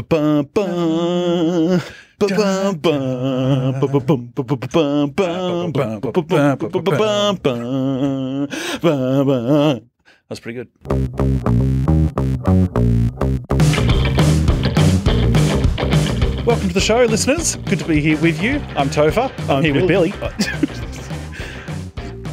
That's pretty good. Welcome to the show, listeners. Good to be here with you. I'm Topher. I'm, I'm here Billy. with Billy.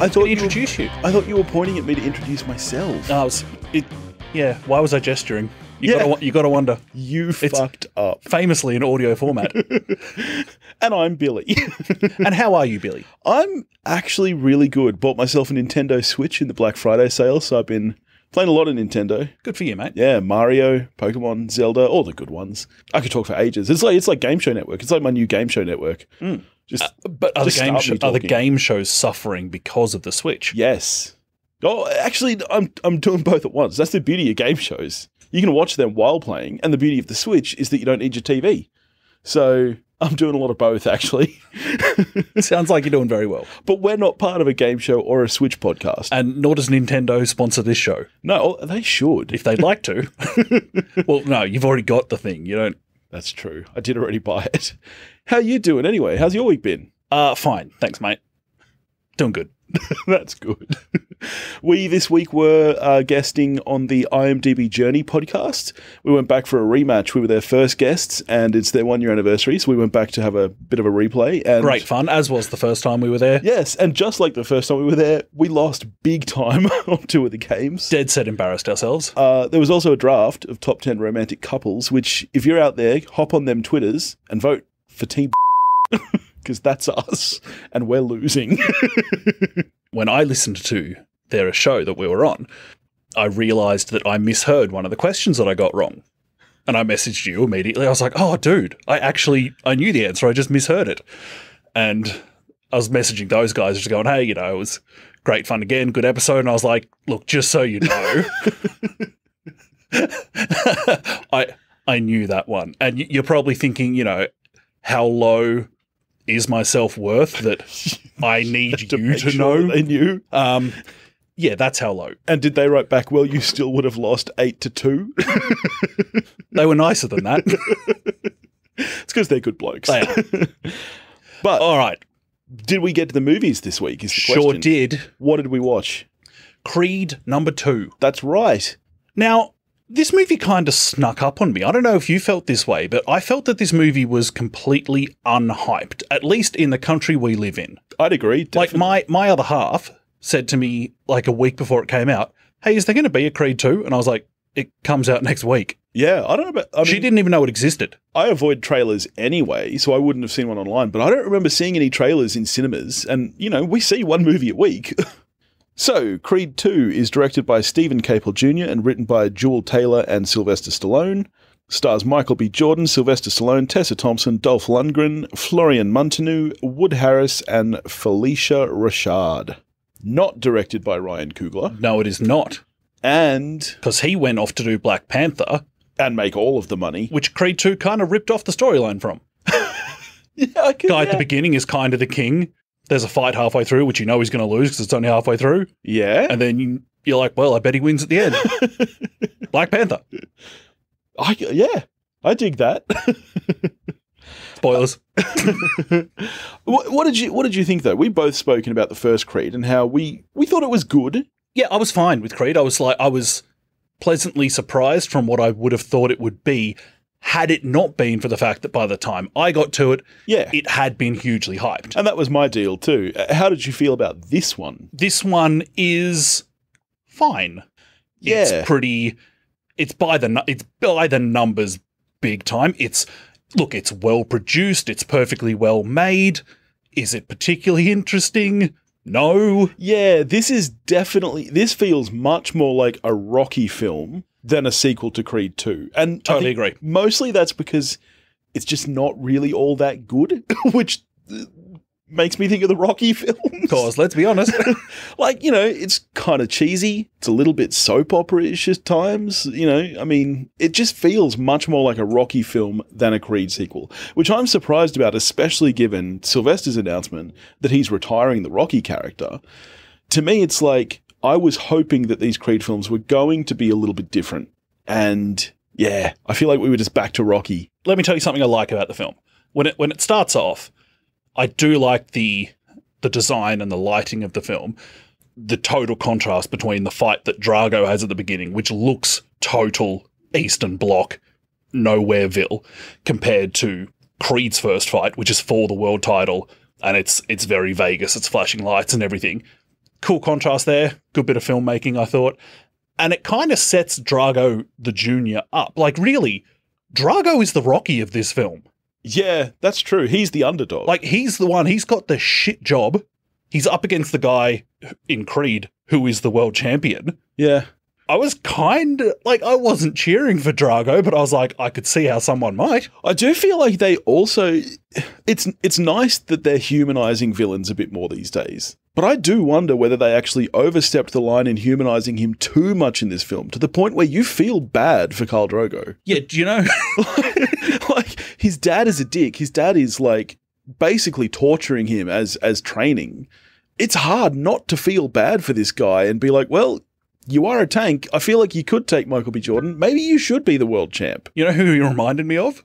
I thought introduce you, were, you. I thought you were pointing at me to introduce myself. I was. It, yeah. Why was I gesturing? You yeah. gotta you gotta wonder. You it's fucked up. Famously in audio format. and I'm Billy. and how are you, Billy? I'm actually really good. Bought myself a Nintendo Switch in the Black Friday sale, so I've been playing a lot of Nintendo. Good for you, mate. Yeah, Mario, Pokemon, Zelda, all the good ones. I could talk for ages. It's like it's like Game Show Network. It's like my new Game Show Network. Mm. Just uh, but are, just the game show, are the game shows suffering because of the Switch? Yes. Oh, actually, I'm I'm doing both at once. That's the beauty of game shows you can watch them while playing. And the beauty of the Switch is that you don't need your TV. So I'm doing a lot of both, actually. Sounds like you're doing very well. But we're not part of a game show or a Switch podcast. And nor does Nintendo sponsor this show. No, oh, they should. If they'd like to. well, no, you've already got the thing. You don't. That's true. I did already buy it. How you doing anyway? How's your week been? Uh, fine. Thanks, mate. Doing good. That's good. we this week were uh, guesting on the IMDb Journey podcast. We went back for a rematch. We were their first guests, and it's their one year anniversary. So we went back to have a bit of a replay. And Great fun, as was the first time we were there. Yes, and just like the first time we were there, we lost big time on two of the games. Dead set embarrassed ourselves. Uh, there was also a draft of top 10 romantic couples, which, if you're out there, hop on them Twitters and vote for Team. because that's us and we're losing. when I listened to their show that we were on, I realized that I misheard one of the questions that I got wrong. And I messaged you immediately. I was like, "Oh, dude, I actually I knew the answer. I just misheard it." And I was messaging those guys just going, "Hey, you know, it was great fun again, good episode." And I was like, "Look, just so you know, I I knew that one." And you're probably thinking, you know, how low is my self worth that I need to you to sure know? They knew. Um, yeah, that's how low. And did they write back? Well, you still would have lost eight to two. they were nicer than that. it's because they're good blokes. They but all right, did we get to the movies this week? Is the sure question. did. What did we watch? Creed number two. That's right. Now this movie kind of snuck up on me. I don't know if you felt this way, but I felt that this movie was completely unhyped, at least in the country we live in. I'd agree. Definitely. Like my my other half said to me like a week before it came out, "Hey, is there going to be a Creed 2?" And I was like, "It comes out next week." Yeah, I don't know. About, I mean, she didn't even know it existed. I avoid trailers anyway, so I wouldn't have seen one online. But I don't remember seeing any trailers in cinemas. And you know, we see one movie a week. So, Creed 2 is directed by Stephen Caple Jr. and written by Jewel Taylor and Sylvester Stallone. Stars Michael B. Jordan, Sylvester Stallone, Tessa Thompson, Dolph Lundgren, Florian Muntenu, Wood Harris, and Felicia Rashad. Not directed by Ryan Coogler. No, it is not. And. Because he went off to do Black Panther. And make all of the money. Which Creed 2 kind of ripped off the storyline from. yeah, I Guy yeah. at the beginning is kind of the king there's a fight halfway through, which you know he's going to lose because it's only halfway through. Yeah. And then you, are like, well, I bet he wins at the end. Black Panther. I, yeah, I dig that. Spoilers. what, what, did you What did you think though? We both spoken about the first Creed and how we we thought it was good. Yeah, I was fine with Creed. I was like, I was pleasantly surprised from what I would have thought it would be, had it not been for the fact that by the time I got to it, yeah. it had been hugely hyped. And that was my deal too. Uh, how did you feel about this one? This one is fine. Yeah. It's pretty it's by the it's by the numbers big time. It's look, it's well produced, it's perfectly well made. Is it particularly interesting? No. Yeah, this is definitely this feels much more like a Rocky film than a sequel to Creed 2. And totally agree. Mostly that's because it's just not really all that good, which uh, makes me think of the Rocky films. Cause let's be honest, like you know, it's kind of cheesy. It's a little bit soap opera-ish at times. You know, I mean, it just feels much more like a Rocky film than a Creed sequel, which I'm surprised about, especially given Sylvester's announcement that he's retiring the Rocky character. To me, it's like I was hoping that these Creed films were going to be a little bit different. And yeah, I feel like we were just back to Rocky. Let me tell you something I like about the film. When it when it starts off, I do like the the design and the lighting of the film. The total contrast between the fight that Drago has at the beginning, which looks total Eastern Bloc, nowhereville, compared to Creed's first fight, which is for the world title, and it's it's very Vegas, it's flashing lights and everything cool contrast there. Good bit of filmmaking, I thought. And it kind of sets Drago the Junior up. Like, really, Drago is the Rocky of this film. Yeah, that's true. He's the underdog. Like, he's the one, he's got the shit job. He's up against the guy in Creed who is the world champion. Yeah. I was kind of like I wasn't cheering for Drago, but I was like I could see how someone might. I do feel like they also it's it's nice that they're humanizing villains a bit more these days. But I do wonder whether they actually overstepped the line in humanizing him too much in this film to the point where you feel bad for Carl Drogo. Yeah, do you know? like, like his dad is a dick. His dad is like basically torturing him as as training it's hard not to feel bad for this guy and be like, well, you are a tank. I feel like you could take Michael B. Jordan. Maybe you should be the world champ. You know who he reminded me of?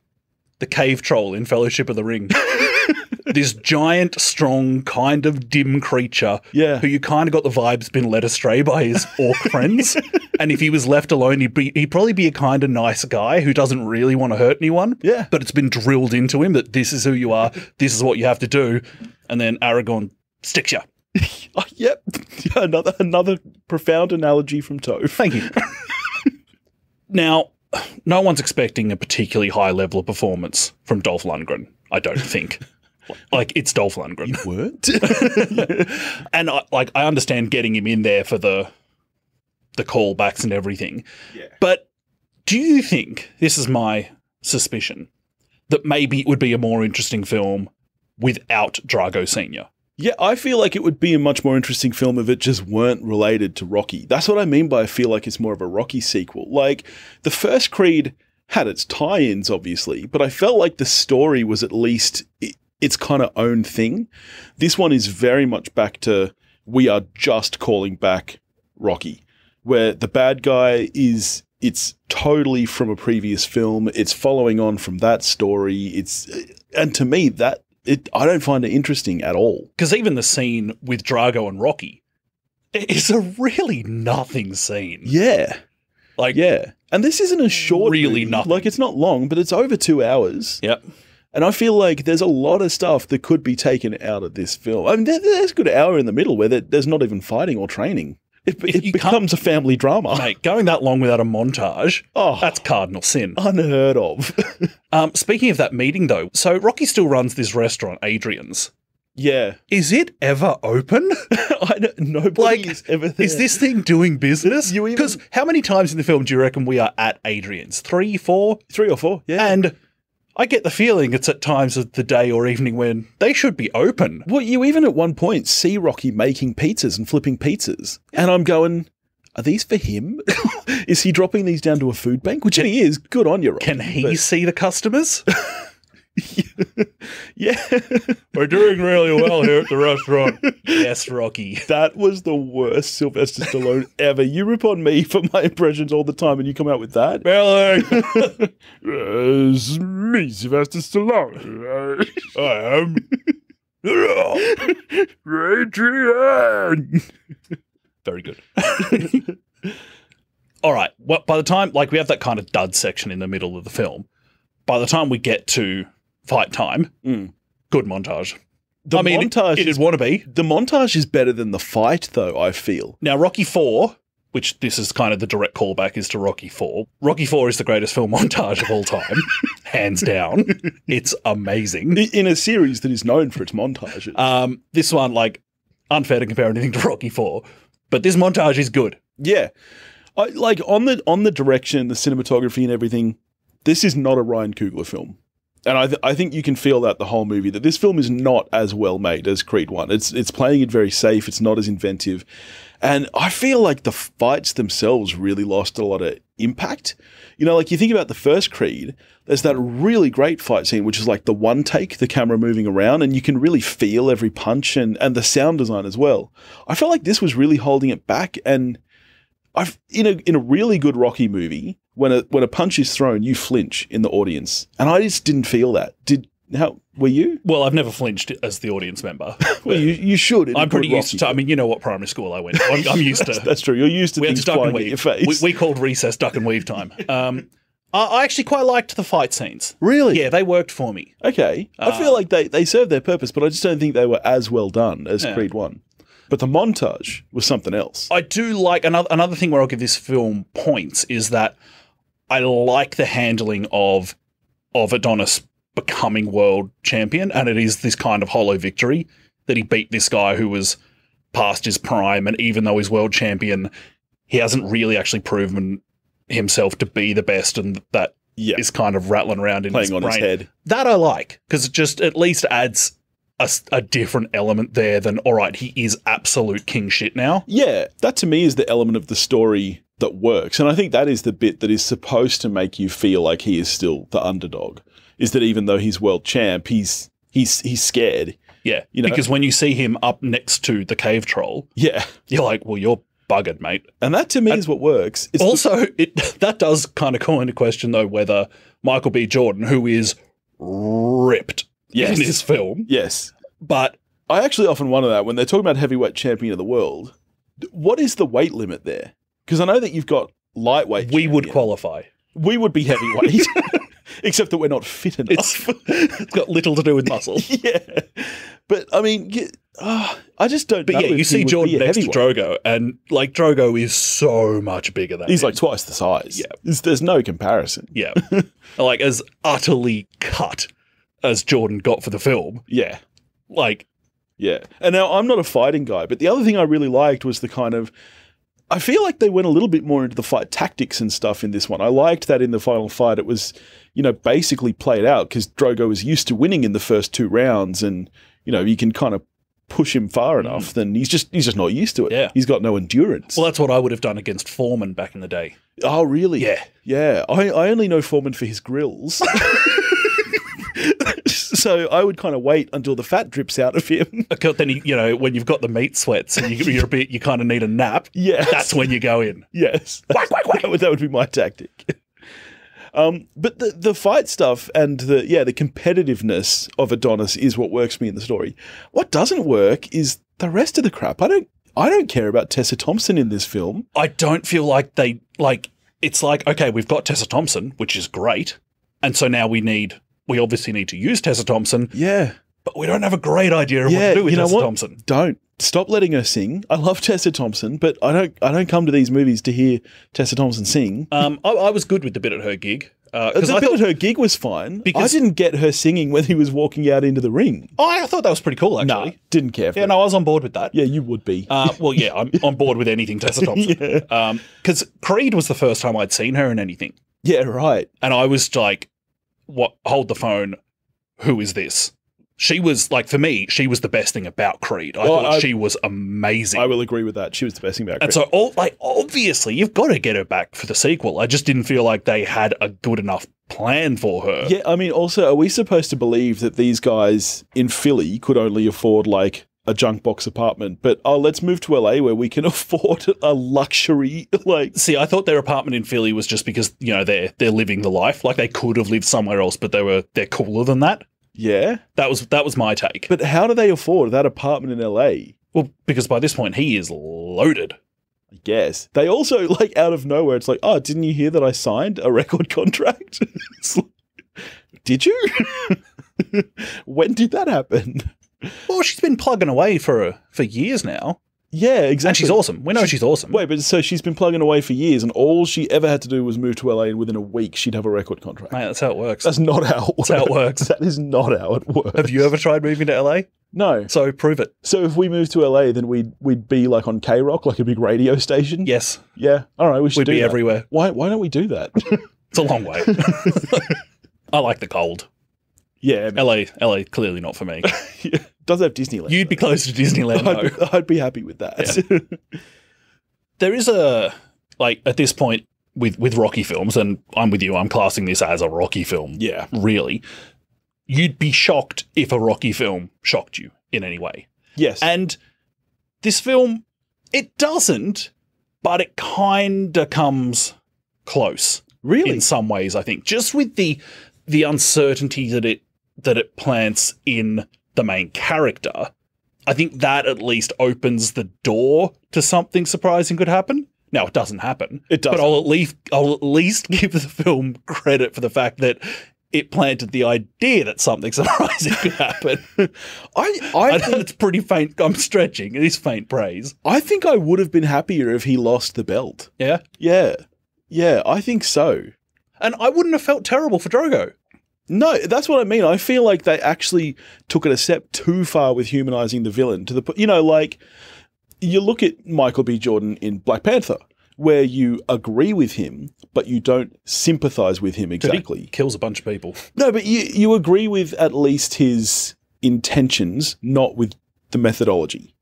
The cave troll in Fellowship of the Ring. this giant, strong, kind of dim creature. Yeah. Who you kind of got the vibes? been led astray by his orc friends. and if he was left alone, he'd, be, he'd probably be a kind of nice guy who doesn't really want to hurt anyone. Yeah. But it's been drilled into him that this is who you are, this is what you have to do. And then Aragon sticks you. oh, yep. another another profound analogy from Tove. Thank you. now, no one's expecting a particularly high level of performance from Dolph Lundgren, I don't think. like it's Dolph Lundgren. You weren't? and I, like I understand getting him in there for the the callbacks and everything. Yeah. But do you think this is my suspicion that maybe it would be a more interesting film without Drago Senior? Yeah, I feel like it would be a much more interesting film if it just weren't related to Rocky. That's what I mean by I feel like it's more of a Rocky sequel. Like, the first Creed had its tie ins, obviously, but I felt like the story was at least its kind of own thing. This one is very much back to we are just calling back Rocky, where the bad guy is it's totally from a previous film. It's following on from that story. It's and to me that it, I don't find it interesting at all. Because even the scene with Drago and Rocky is a really nothing scene. Yeah. Like, yeah. And this isn't a short. Really movie. nothing. Like, it's not long, but it's over two hours. Yep. And I feel like there's a lot of stuff that could be taken out of this film. I mean, there's a good hour in the middle where there's not even fighting or training it, it becomes a family drama. Mate, going that long without a montage, oh, that's cardinal sin. Unheard of. um, speaking of that meeting, though, so Rocky still runs this restaurant, Adrian's. Yeah. Is it ever open? I don't, nobody like, is ever there. Is this thing doing business? Because how many times in the film do you reckon we are at Adrian's? Three, four? Three or four, yeah. And I get the feeling it's at times of the day or evening when they should be open. Well, you even at one point see Rocky making pizzas and flipping pizzas. And I'm going, are these for him? is he dropping these down to a food bank? Which he is. Good on you, Rocky. Can he but see the customers? yeah. We're doing really well here at the restaurant. yes, Rocky. That was the worst Sylvester Stallone ever. You rip on me for my impressions all the time and you come out with that. Melon! it's me, Sylvester Stallone. I am. Adrian! Very good. all right. Well, by the time, like, we have that kind of dud section in the middle of the film. By the time we get to fight time. Mm. Good montage. The I mean, montage it, it is want to be. The montage is better than the fight, though. I feel now Rocky Four, which this is kind of the direct callback, is to Rocky Four. Rocky Four is the greatest film montage of all time, hands down. It's amazing in a series that is known for its montages. Um, this one, like, unfair to compare anything to Rocky Four, but this montage is good. Yeah, I, like on the on the direction, the cinematography, and everything. This is not a Ryan Coogler film and I, th- I, think you can feel that the whole movie that this film is not as well made as Creed One. It's it's playing it very safe. It's not as inventive, and I feel like the fights themselves really lost a lot of impact. You know, like you think about the first Creed, there's that really great fight scene, which is like the one take, the camera moving around, and you can really feel every punch and and the sound design as well. I felt like this was really holding it back, and I've in a in a really good Rocky movie when a when a punch is thrown, you flinch in the audience, and I just didn't feel that. Did how were you? Well, I've never flinched as the audience member. well, you, you should. I'm pretty used to. I mean, you know what primary school I went. To. I'm, I'm used to. that's true. You're used to. We things duck and weave. We, we, called recess duck and weave time. Um, I, I actually quite liked the fight scenes. Really? Yeah, they worked for me. Okay. Uh, I feel um, like they, they served their purpose, but I just don't think they were as well done as yeah. Creed 1. But the montage was something else. I do like another another thing where I'll give this film points is that I like the handling of of Adonis becoming world champion, and it is this kind of hollow victory that he beat this guy who was past his prime, and even though he's world champion, he hasn't really actually proven himself to be the best, and that yeah. is kind of rattling around in Playing his on brain. his head. That I like because it just at least adds a, a, different element there than all right, he is absolute king shit now. Yeah, that to me is the element of the story that works. And I think that is the bit that is supposed to make you feel like he is still the underdog. Is that even though he's world champ, he's he's he's scared. Yeah, you know? because when you see him up next to the cave troll, yeah, you're like, well, you're buggered, mate. And that to me and is what works. It's also, it that does kind of call into question though whether Michael B. Jordan, who is ripped yes. in his film, yes, but I actually often wonder that when they're talking about heavyweight champion of the world, what is the weight limit there? Because I know that you've got lightweight. We champion. would qualify. We would be heavyweight, except that we're not fit enough. It's, it's got little to do with muscle. yeah, but I mean, you, ah, I just don't. But yeah, you see Jordan next to Drogo, and like Drogo is so much bigger than. He's him. like twice the size. Yeah, there's no comparison. Yeah, like as utterly cut as Jordan got for the film. Yeah, like yeah. And now I'm not a fighting guy, but the other thing I really liked was the kind of I feel like they went a little bit more into the fight tactics and stuff in this one. I liked that in the final fight. It was, you know, basically played out because Drogo was used to winning in the first two rounds, and you know, you can kind of push him far mm. enough, mm. then he's just he's just not used to it. Yeah. He's got no endurance. Well, that's what I would have done against Foreman back in the day. Oh, really? Yeah. Yeah. I, I only know Foreman for his grills. So I would kind of wait until the fat drips out of him. Because then, you, know, when you've got the meat sweats and you, are a bit, you kind of need a nap. Yes. That's when you go in. Yes. That would, that would be my tactic. Um, but the the fight stuff and the yeah the competitiveness of Adonis is what works for me in the story. What doesn't work is the rest of the crap. I don't I don't care about Tessa Thompson in this film. I don't feel like they like it's like okay we've got Tessa Thompson which is great, and so now we need we obviously need to use Tessa Thompson. Yeah. But we don't have a great idea of yeah, what to do with you know Tessa what? Thompson. Don't stop letting her sing. I love Tessa Thompson, but I don't. I don't come to these movies to hear Tessa Thompson sing. Um, I, I was good with the bit at her gig. Uh, the I bit thought, her gig was fine. Because I didn't get her singing when he was walking out into the ring. I, oh, I thought that was pretty cool, actually. Nah, didn't care for Yeah, it. no, I was on board with that. Yeah, you would be. Uh, well, yeah, I'm on board with anything Tessa Thompson. Because yeah. um, Creed was the first time I'd seen her in anything. Yeah, right. And I was like, what hold the phone, who is this? She was like for me, she was the best thing about Creed. I well, thought I, she was amazing. I will agree with that. She was the best thing about Creed. And so all, like obviously you've got to get her back for the sequel. I just didn't feel like they had a good enough plan for her. Yeah, I mean also are we supposed to believe that these guys in Philly could only afford like a junk box apartment, but oh, let's move to LA where we can afford a luxury like. See, I thought their apartment in Philly was just because you know they're they're living the life. Like they could have lived somewhere else, but they were they're cooler than that. Yeah, that was that was my take. But how do they afford that apartment in LA? Well, because by this point he is loaded. I guess they also like out of nowhere. It's like, oh, didn't you hear that I signed a record contract? like, Did you? when did that happen? Well, she's been plugging away for for years now. Yeah, exactly. And she's awesome. We know she's, she's awesome. Wait, but so she's been plugging away for years, and all she ever had to do was move to LA, and within a week she'd have a record contract. Mate, that's how it works. That's not how it works. That's how it works. That is not how it works. Have you ever tried moving to LA? No. So prove it. So if we moved to LA, then we'd we'd be like on K Rock, like a big radio station. Yes. Yeah. All right. We should. We'd be that. everywhere. Why Why don't we do that? it's a long way. I like the cold. Yeah, LA, LA, clearly not for me. Does have Disneyland. You'd be close to Disneyland. I'd, though. I'd be happy with that. Yeah. there is a like at this point with with Rocky films, and I'm with you. I'm classing this as a Rocky film. Yeah, really. You'd be shocked if a Rocky film shocked you in any way. Yes, and this film it doesn't, but it kinda comes close. Really, in some ways, I think just with the the uncertainty that it that it plants in the main character, I think that at least opens the door to something surprising could happen. Now it doesn't happen. It does, but I'll at least I'll at least give the film credit for the fact that it planted the idea that something surprising could happen. I, I, I think, it's pretty faint. I'm stretching. It is faint praise. I think I would have been happier if he lost the belt. Yeah, yeah, yeah. I think so. And I wouldn't have felt terrible for Drogo. No, that's what I mean. I feel like they actually took it a step too far with humanizing the villain to the point. you know like you look at Michael B. Jordan in Black Panther where you agree with him but you don't sympathize with him exactly. He kills a bunch of people. No, but you you agree with at least his intentions, not with the methodology.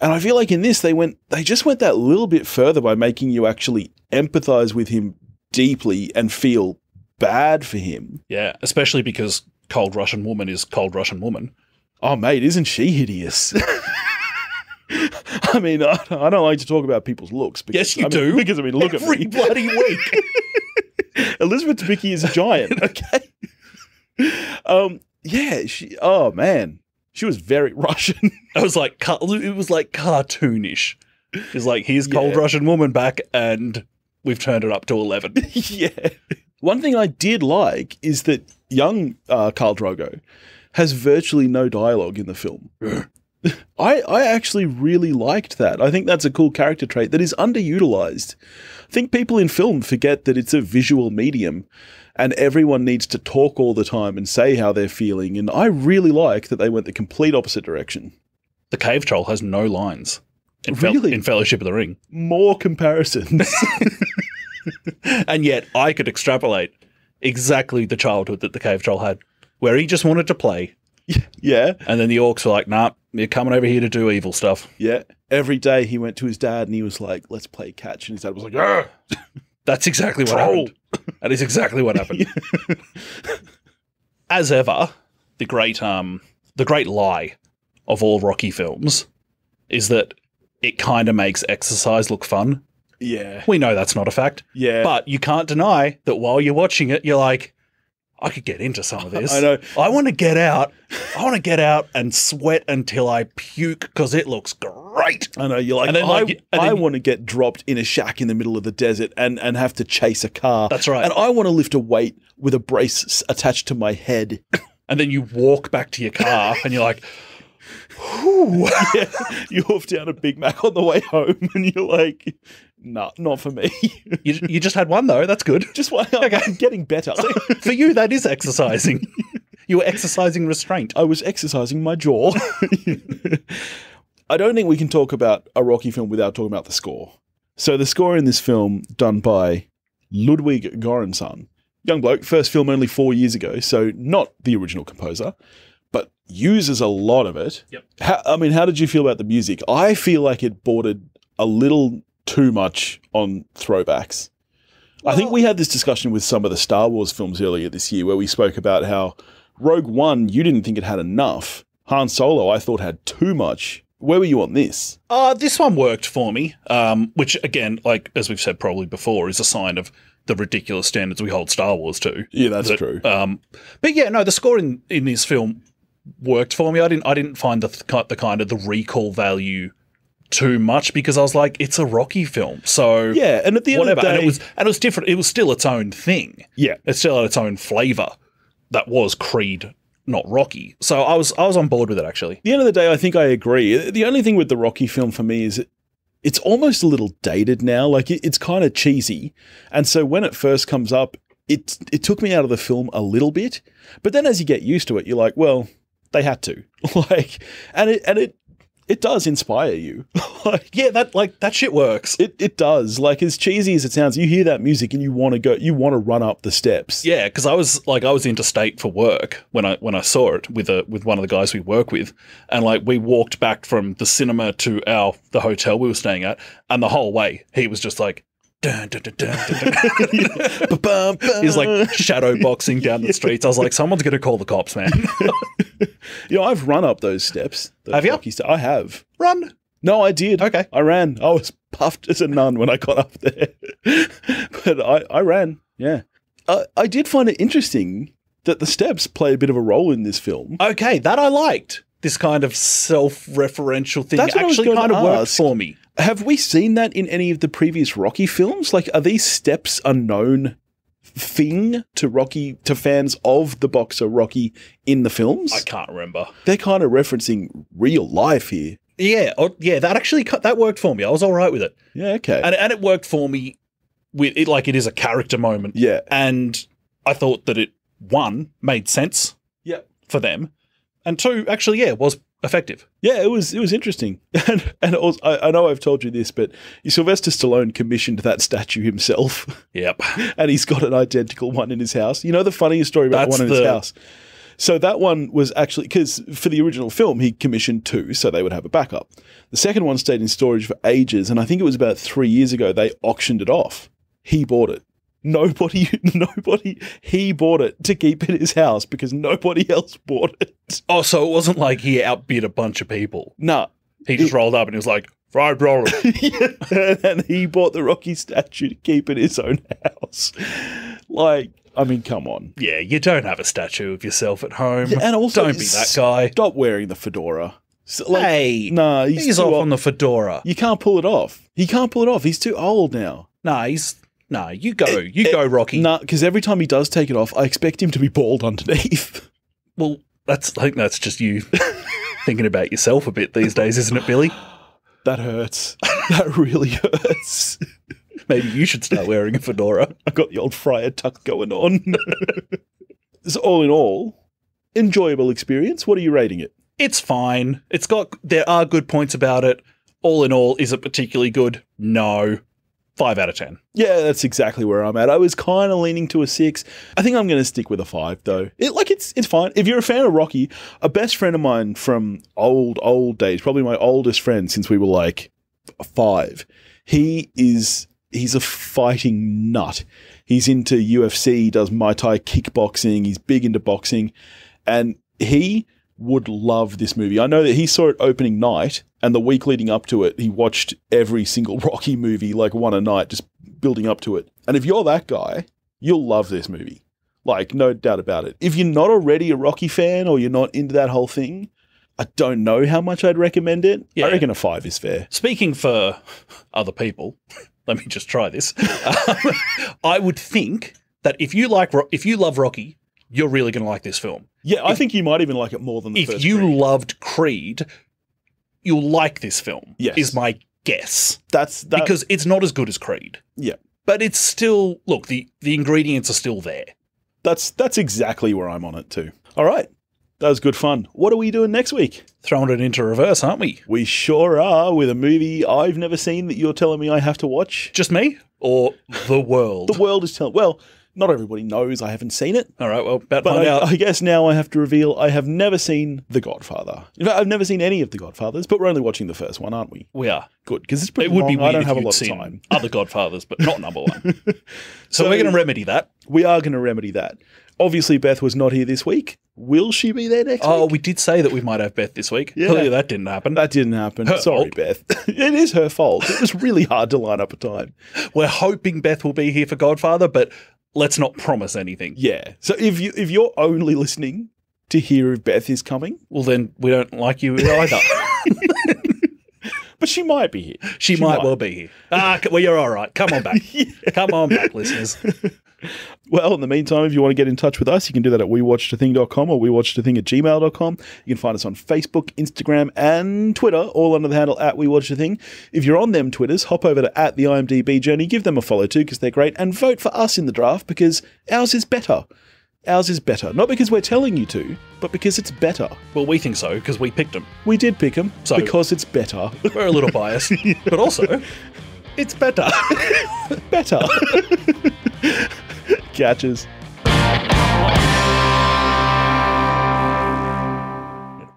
And I feel like in this they went they just went that little bit further by making you actually empathize with him deeply and feel bad for him. Yeah, especially because cold Russian woman is cold Russian woman. Oh, mate, isn't she hideous? I mean, I, I, don't like to talk about people's looks. Because, yes, you I do. Mean, because I mean, look Every at me. bloody week. Elizabeth Debicki is a giant. Okay. Um. Yeah. She. Oh man. She was very Russian. I was like, it was like cartoonish. It's like here's yeah. cold Russian woman back, and we've turned it up to eleven. yeah. One thing I did like is that young uh, Carl Drogo has virtually no dialogue in the film. I, I actually really liked that. I think that's a cool character trait that is underutilized. I think people in film forget that it's a visual medium and everyone needs to talk all the time and say how they're feeling. And I really like that they went the complete opposite direction. The cave troll has no lines. In really? Fel in Fellowship of the Ring. More comparisons. and yet I could extrapolate exactly the childhood that the cave troll had, where he just wanted to play. Yeah. And then the orcs were like, nah, you're coming over here to do evil stuff. Yeah. Every day he went to his dad and he was like, let's play catch. And his dad was like, yeah. That's exactly what troll. happened. That is exactly what happened. As ever, the great um the great lie of all Rocky films is that it kind of makes exercise look fun yeah. We know that's not a fact. Yeah. But you can't deny that while you're watching it, you're like, I could get into some of this. I know. I want to get out. I want to get out and sweat until I puke because it looks great. I know. You're like, and then, like, I, I want to get dropped in a shack in the middle of the desert and, and have to chase a car. That's right. And I want to lift a weight with a brace attached to my head. and then you walk back to your car and you're like, yeah, you hoof down a Big Mac on the way home and you're like, no, not for me. you, you just had one though. That's good. Just one. I'm, okay. getting better. So, for you, that is exercising. you were exercising restraint. I was exercising my jaw. I don't think we can talk about a Rocky film without talking about the score. So the score in this film, done by Ludwig Göransson, young bloke, first film only four years ago, so not the original composer, but uses a lot of it. Yep. How, I mean, how did you feel about the music? I feel like it bordered a little too much on throwbacks. Well, I think we had this discussion with some of the Star Wars films earlier this year where we spoke about how Rogue One, you didn't think it had enough. Han Solo, I thought had too much. Where were you on this? Uh, this one worked for me, um, which, again, like as we've said probably before, is a sign of the ridiculous standards we hold Star Wars to. Yeah, that's that, true. Um, but yeah, no, the score in, in this film worked for me. I didn't I didn't find the the kind of the recall value too much because I was like, it's a Rocky film, so yeah. And at the end of the day, and it was and it was different. It was still its own thing. Yeah, it's still its own flavor. That was Creed, not Rocky. So I was I was on board with it actually. At the end of the day, I think I agree. The only thing with the Rocky film for me is. It's almost a little dated now. Like it, it's kind of cheesy, and so when it first comes up, it it took me out of the film a little bit. But then as you get used to it, you're like, well, they had to. like, and it and it it does inspire you. like, yeah, that like that shit works. It it does. Like as cheesy as it sounds, you hear that music and you want to go. You want to run up the steps. Yeah, because I was like I was interstate for work when I when I saw it with a uh, with one of the guys we work with, and like we walked back from the cinema to our the hotel we were staying at, and the whole way he was just like, he's like shadow boxing down the streets. I was like, someone's gonna call the cops, man. you know, I've run up those steps. those Have you? st- I have. Run. No, I did. Okay. I ran. I was puffed as a nun when I got up there, but I, I ran. Yeah. I, I did find it interesting that the steps play a bit of a role in this film. Okay, that I liked. This kind of self-referential thing That's actually kind of worked for me have we seen that in any of the previous Rocky films? Like, are these steps a known thing to Rocky to fans of the boxer Rocky in the films? I can't remember. They're kind of referencing real life here. Yeah, oh, yeah, that actually cut, that worked for me. I was all right with it. Yeah, okay, and and it worked for me with it. Like, it is a character moment. Yeah, and I thought that it one made sense. Yeah, for them, and two actually, yeah, was effective. Yeah, it was it was interesting, and and also, I, I, know I've told you this, but Sylvester Stallone commissioned that statue himself. Yep, and he's got an identical one in his house. You know the funniest story about That's the one in the- his house. So that one was actually because for the original film he commissioned two, so they would have a backup. The second one stayed in storage for ages, and I think it was about three years ago they auctioned it off. He bought it. Nobody, nobody, he bought it to keep in his house because nobody else bought it. Oh, so it wasn't like he outbid a bunch of people. No. He just rolled up and he was like, five dollars. and he bought the Rocky statue to keep in his own house. Like, I mean, come on. Yeah, you don't have a statue of yourself at home. Yeah, and also, don't be that guy. Stop wearing the fedora. So, like, hey, no, nah, he's, he's off old. on the fedora. You can't pull it off. He can't pull it off. He's too old now. Nah, he's no. Nah, you go, it, you it, eh, go, eh, Rocky. Nah, because every time he does take it off, I expect him to be bald underneath. Well, that's I think that's just you thinking about yourself a bit these days, isn't it, Billy? That hurts. That really hurts. Maybe you should start wearing a fedora. I've got the old friar tuck going on. so all in all, enjoyable experience. What are you rating it? It's fine. It's got there are good points about it. All in all, is it particularly good? No five out of 10. Yeah, that's exactly where I'm at. I was kind of leaning to a six. I think I'm going to stick with a five, though. It, like, it's, it's fine. If you're a fan of Rocky, a best friend of mine from old, old days, probably my oldest friend since we were like five, he is he's a fighting nut. He's into UFC, does Muay Thai kickboxing, he's big into boxing. And he would love this movie. I know that he saw it opening night and the week leading up to it, he watched every single Rocky movie like one a night, just building up to it. And if you're that guy, you'll love this movie. Like, no doubt about it. If you're not already a Rocky fan or you're not into that whole thing, I don't know how much I'd recommend it. Yeah. I reckon a five is fair. Speaking for other people, let me just try this. um, I would think that if you like, if you love Rocky, you're really going to like this film. Yeah, I think you might even like it more than the if you Creed. loved Creed, you'll like this film. Yes, is my guess. That's that... because it's not as good as Creed. Yeah, but it's still look the the ingredients are still there. That's that's exactly where I'm on it too. All right, that was good fun. What are we doing next week? Throwing it into reverse, aren't we? We sure are with a movie I've never seen that you're telling me I have to watch. Just me or the world? the world is telling. Well, not everybody knows I haven't seen it. All right, well, about but I, I guess now I have to reveal I have never seen The Godfather. In fact, I've never seen any of The Godfathers, but we're only watching the first one, aren't we? We are. Good, because it's pretty It would long. be weird I don't have a lot of time. other Godfathers, but not number one. so, So- we're going to remedy that. We are going to remedy that. Obviously, Beth was not here this week. Will she be there next oh, week? Oh, we did say that we might have Beth this week. Yeah. Clearly that didn't happen. That didn't happen. Her Sorry, fault. Beth. it is her fault. It was really hard to line up a time. We're hoping Beth will be here for Godfather, but let's not promise anything. Yeah. So if you if you're only listening to hear if Beth is coming, well then we don't like you either. but she might be here. She, she might, might, well be here. Ah, well you're all right. Come on back. yeah. Come on back, listeners. Well, in the meantime, if you want to get in touch with us, you can do that at wewatchedathing.com or wewatchedathing at gmail.com. You can find us on Facebook, Instagram, and Twitter, all under the handle at wewatchedathing. If you're on them Twitters, hop over to at the IMDb Journey, give them a follow too because they're great, and vote for us in the draft because ours is better. Ours is better. Not because we're telling you to, but because it's better. Well, we think so because we picked them. We did pick them So- because it's better. We're a little biased, but also, it's better. better catches.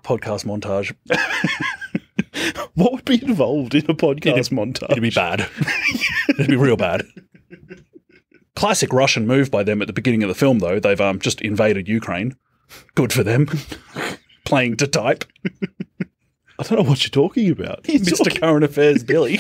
Podcast montage. what would be involved in a podcast it'd, montage? It'd be bad. it'd be real bad. Classic Russian move by them at the beginning of the film, though. They've um, just invaded Ukraine. Good for them. Playing to type. I don't know what you're talking about. He's Mr. Talking Current Affairs Billy.